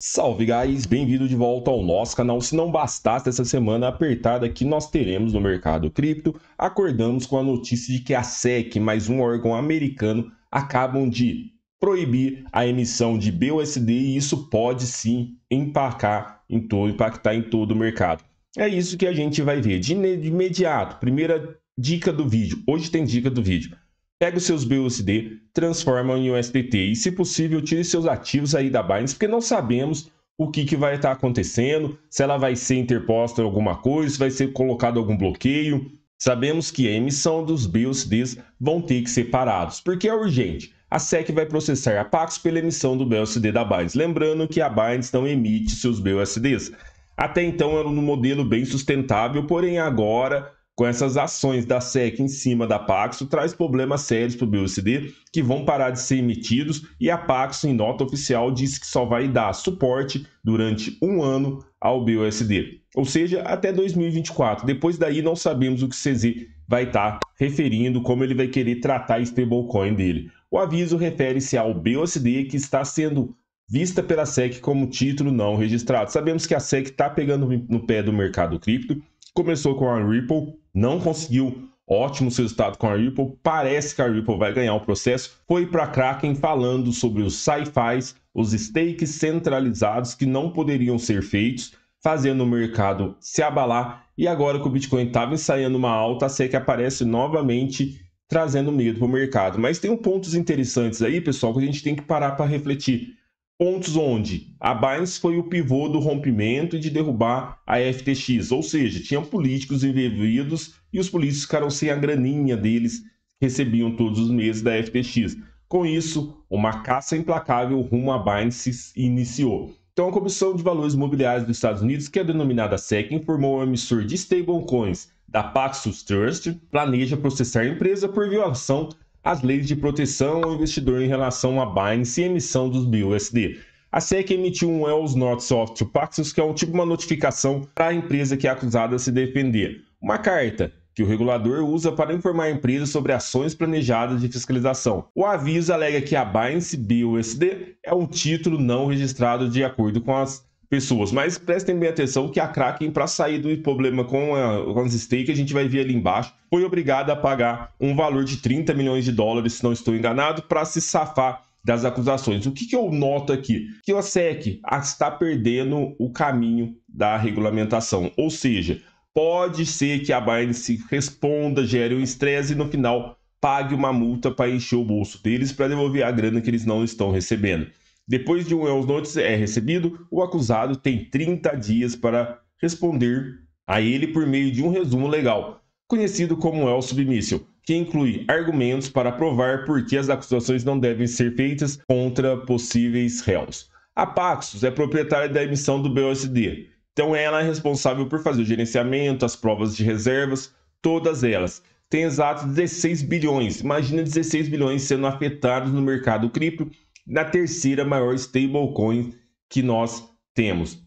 Salve, guys! Bem-vindo de volta ao nosso canal. Se não bastasse essa semana apertada que nós teremos no mercado cripto, acordamos com a notícia de que a SEC, mais um órgão americano, acabam de proibir a emissão de BUSD e isso pode sim impactar em todo, impactar em todo o mercado. É isso que a gente vai ver de imediato. Primeira dica do vídeo. Hoje tem dica do vídeo. Pega os seus BUSD, transforma em USDT e, se possível, tire seus ativos aí da Binance, porque não sabemos o que, que vai estar tá acontecendo, se ela vai ser interposta alguma coisa, se vai ser colocado algum bloqueio. Sabemos que a emissão dos BUSDs vão ter que ser parados, porque é urgente. A SEC vai processar a Pax pela emissão do BUSD da Binance, lembrando que a Binance não emite seus BUSDs. Até então era um modelo bem sustentável, porém agora com essas ações da SEC em cima da Paxo traz problemas sérios para o BUSD que vão parar de ser emitidos e a Paxo, em nota oficial, disse que só vai dar suporte durante um ano ao BUSD, ou seja, até 2024. Depois daí não sabemos o que o CZ vai estar tá referindo, como ele vai querer tratar a stablecoin dele. O aviso refere-se ao BUSD que está sendo vista pela SEC como título não registrado. Sabemos que a SEC está pegando no pé do mercado cripto começou com a Ripple, não conseguiu ótimos resultados com a Ripple, parece que a Ripple vai ganhar o processo. Foi para Kraken falando sobre os sci-fis, os stakes centralizados que não poderiam ser feitos, fazendo o mercado se abalar. E agora que o Bitcoin estava ensaiando uma alta, sei que aparece novamente trazendo medo para o mercado. Mas tem um pontos interessantes aí, pessoal, que a gente tem que parar para refletir pontos onde a Binance foi o pivô do rompimento e de derrubar a FTX, ou seja, tinham políticos envolvidos e os políticos ficaram sem a graninha deles que recebiam todos os meses da FTX. Com isso, uma caça implacável rumo à Binance iniciou. Então, a Comissão de Valores Imobiliários dos Estados Unidos, que é denominada SEC, informou o emissor de stablecoins da Paxos Trust, planeja processar a empresa por violação as leis de proteção ao investidor em relação à Binance e emissão dos BUSD. A SEC emitiu um EOS Not Soft Paxos, que é um tipo de notificação para a empresa que é acusada a se defender. Uma carta que o regulador usa para informar a empresa sobre ações planejadas de fiscalização. O aviso alega que a Binance BUSD é um título não registrado de acordo com as pessoas. Mas prestem bem atenção que a Kraken, para sair do problema com, a, com as stakes, a gente vai ver ali embaixo, foi obrigada a pagar um valor de 30 milhões de dólares, se não estou enganado, para se safar das acusações. O que, que, eu noto aqui? Que a SEC está perdendo o caminho da regulamentação. Ou seja, pode ser que a Binance responda, gere um estresse e no final pague uma multa para encher o bolso deles para devolver a grana que eles não estão recebendo. Depois de um Eos Notes é recebido, o acusado tem 30 dias para responder a ele por meio de um resumo legal, conhecido como El Submissio, que inclui argumentos para provar por que as acusações não devem ser feitas contra possíveis réus. A Paxos é proprietária da emissão do BOSD, então ela é responsável por fazer o gerenciamento, as provas de reservas, todas elas. Tem exato 16 bilhões, imagina 16 bilhões sendo afetados no mercado cripto da terceira maior stablecoin que nós temos.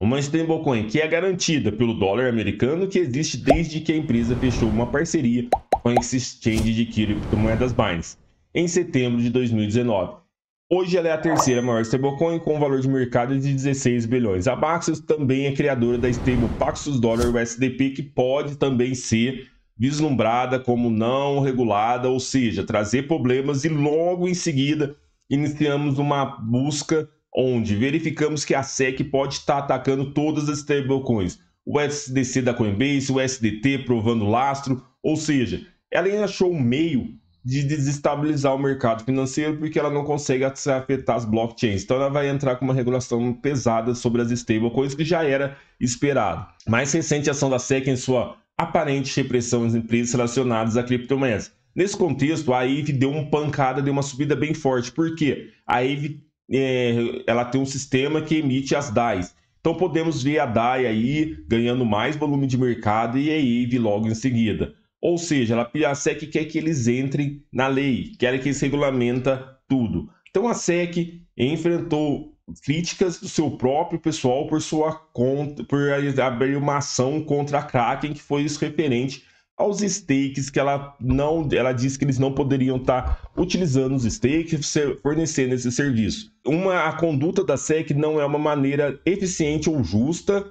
Uma stablecoin que é garantida pelo dólar americano que existe desde que a empresa fechou uma parceria com a exchange de criptomoedas Binance em setembro de 2019. Hoje ela é a terceira maior stablecoin com um valor de mercado de 16 bilhões. A Paxos também é criadora da stable Paxos Dollar USDP que pode também ser vislumbrada como não regulada, ou seja, trazer problemas e logo em seguida iniciamos uma busca onde verificamos que a SEC pode estar tá atacando todas as stablecoins, o SDC da Coinbase, o SDT provando lastro, ou seja, ela ainda achou um meio de desestabilizar o mercado financeiro porque ela não consegue afetar as blockchains. Então ela vai entrar com uma regulação pesada sobre as stablecoins que já era esperado. Mais recente ação da SEC em sua aparente repressão às empresas relacionadas a criptomoedas. Nesse contexto, a Eve deu uma pancada, deu uma subida bem forte, porque a Eve é, ela tem um sistema que emite as DAIs. Então podemos ver a DAI aí ganhando mais volume de mercado e a Eve logo em seguida. Ou seja, a SEC quer que eles entrem na lei, quer que eles regulamenta tudo. Então a SEC enfrentou críticas do seu próprio pessoal por sua conta, por abrir uma ação contra a Kraken, que foi isso referente aos stakes que ela não, ela disse que eles não poderiam estar tá utilizando os stakes fornecendo esse serviço. Uma a conduta da SEC não é uma maneira eficiente ou justa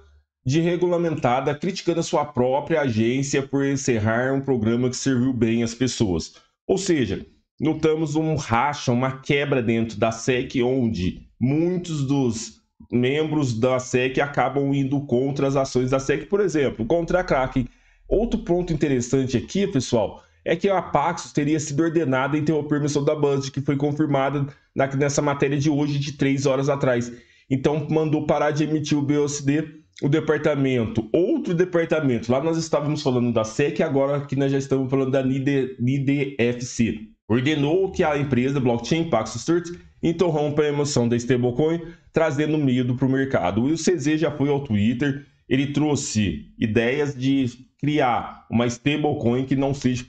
de regulamentada criticando a sua própria agência por encerrar um programa que serviu bem às pessoas. Ou seja, notamos um racha, uma quebra dentro da SEC onde muitos dos membros da SEC acabam indo contra as ações da SEC, por exemplo, contra a Kraken Outro ponto interessante aqui, pessoal, é que a Paxos teria sido ordenada a interromper a permissão da Band, que foi confirmada na, nessa matéria de hoje, de três horas atrás. Então, mandou parar de emitir o BOCD o departamento, outro departamento. Lá nós estávamos falando da SEC, agora aqui nós já estamos falando da NIDFC. Ordenou que a empresa blockchain Paxos Search interrompa a emoção da stablecoin, trazendo medo para o mercado. E o CZ já foi ao Twitter, ele trouxe ideias de criar uma stablecoin que não seja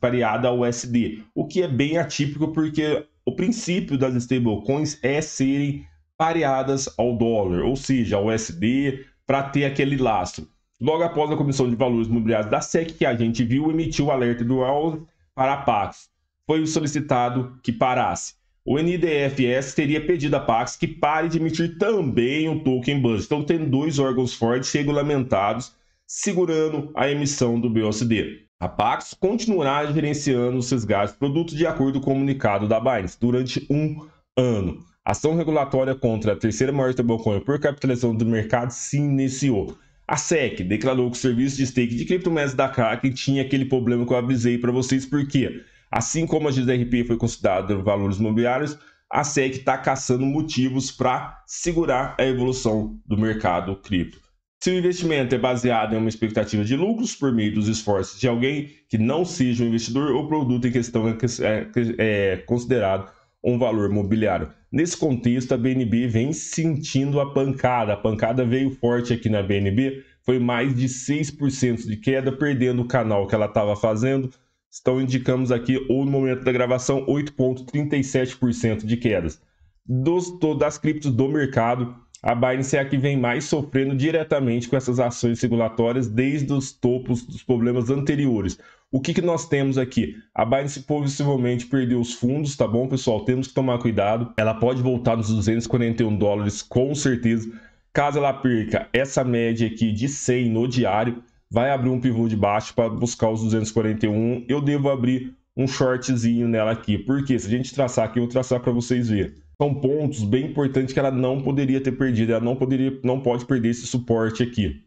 pareada ao USD, o que é bem atípico porque o princípio das stablecoins é serem pareadas ao dólar, ou seja, ao USD, para ter aquele laço. Logo após a Comissão de Valores Imobiliários da SEC, que a gente viu, emitiu o alerta do Wells para a Pax. Foi solicitado que parasse. O NDFS teria pedido a Pax que pare de emitir também o token BUSD. Então, tem dois órgãos fortes regulamentados segurando a emissão do BOCD. A Pax continuará gerenciando os gastos de produtos de acordo com o comunicado da Binance durante um ano. ação regulatória contra a terceira maior tabacão por capitalização do mercado se iniciou. A SEC declarou que o serviço de stake de criptomoedas da CAC tinha aquele problema que eu avisei para vocês, porque, assim como a GDRP foi considerada valores imobiliários, a SEC está caçando motivos para segurar a evolução do mercado cripto. Se o investimento é baseado em uma expectativa de lucros por meio dos esforços de alguém que não seja um investidor, o produto em questão é, é, é considerado um valor mobiliário. Nesse contexto, a BNB vem sentindo a pancada. A pancada veio forte aqui na BNB, foi mais de 6% de queda, perdendo o canal que ela estava fazendo. Então, indicamos aqui, ou no momento da gravação, 8,37% de quedas. Dos, das criptos do mercado, a Binance é a que vem mais sofrendo diretamente com essas ações regulatórias desde os topos dos problemas anteriores. O que, que nós temos aqui? A Binance possivelmente perdeu os fundos, tá bom, pessoal? Temos que tomar cuidado. Ela pode voltar nos 241 dólares, com certeza. Caso ela perca essa média aqui de 100 no diário, vai abrir um pivô de baixo para buscar os 241. Eu devo abrir um shortzinho nela aqui, porque se a gente traçar aqui, eu vou traçar para vocês verem são pontos bem importantes que ela não poderia ter perdido. Ela não poderia, não pode perder esse suporte aqui.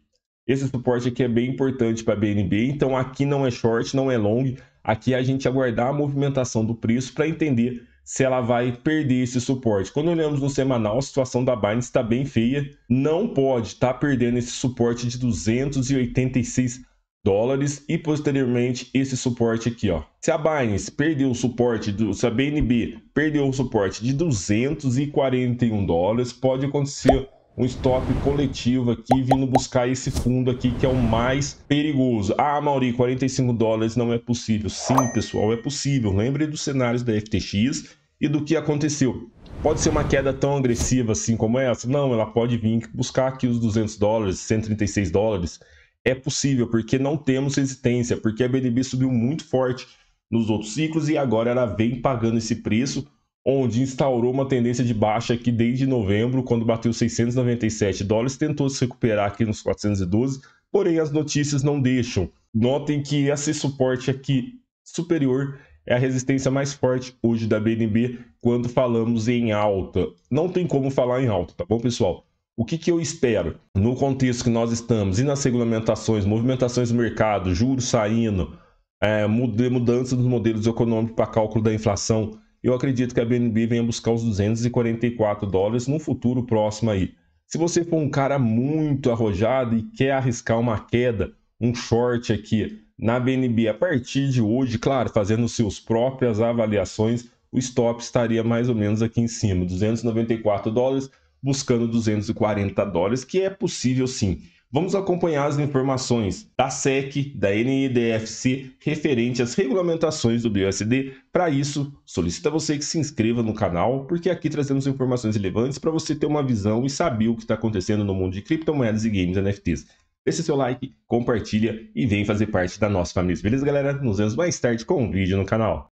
Esse suporte aqui é bem importante para a BNB, então aqui não é short, não é long. Aqui é a gente aguardar a movimentação do preço para entender se ela vai perder esse suporte. Quando olhamos no semanal, a situação da Binance está bem feia. Não pode estar tá perdendo esse suporte de 286 dólares e posteriormente esse suporte aqui, ó. Se a Binance perdeu o suporte do, se a BNB perdeu o suporte de 241 dólares, pode acontecer um stop coletivo aqui vindo buscar esse fundo aqui que é o mais perigoso. Ah, Mauri, 45 dólares não é possível. Sim, pessoal, é possível. Lembre dos cenários da FTX e do que aconteceu. Pode ser uma queda tão agressiva assim como essa? Não, ela pode vir buscar aqui os 200 dólares, 136 dólares é possível, porque não temos resistência, porque a BNB subiu muito forte nos outros ciclos e agora ela vem pagando esse preço, onde instaurou uma tendência de baixa aqui desde novembro, quando bateu 697 dólares, tentou se recuperar aqui nos 412, porém as notícias não deixam. Notem que esse suporte aqui superior é a resistência mais forte hoje da BNB quando falamos em alta. Não tem como falar em alta, tá bom, pessoal? O que, que eu espero? No contexto que nós estamos, e nas regulamentações, movimentações do mercado, juros saindo, é, mudança dos modelos econômicos para cálculo da inflação, eu acredito que a BNB venha buscar os 244 dólares no futuro próximo aí. Se você for um cara muito arrojado e quer arriscar uma queda, um short aqui na BNB a partir de hoje, claro, fazendo suas próprias avaliações, o stop estaria mais ou menos aqui em cima, 294 dólares buscando 240 dólares, que é possível sim. Vamos acompanhar as informações da SEC, da NEDFC, referente às regulamentações do BUSD. Para isso, solicita você que se inscreva no canal, porque aqui trazemos informações relevantes para você ter uma visão e saber o que está acontecendo no mundo de criptomoedas e games NFTs. Deixe seu like, compartilha e vem fazer parte da nossa família. Beleza, galera? Nos vemos mais tarde com um vídeo no canal.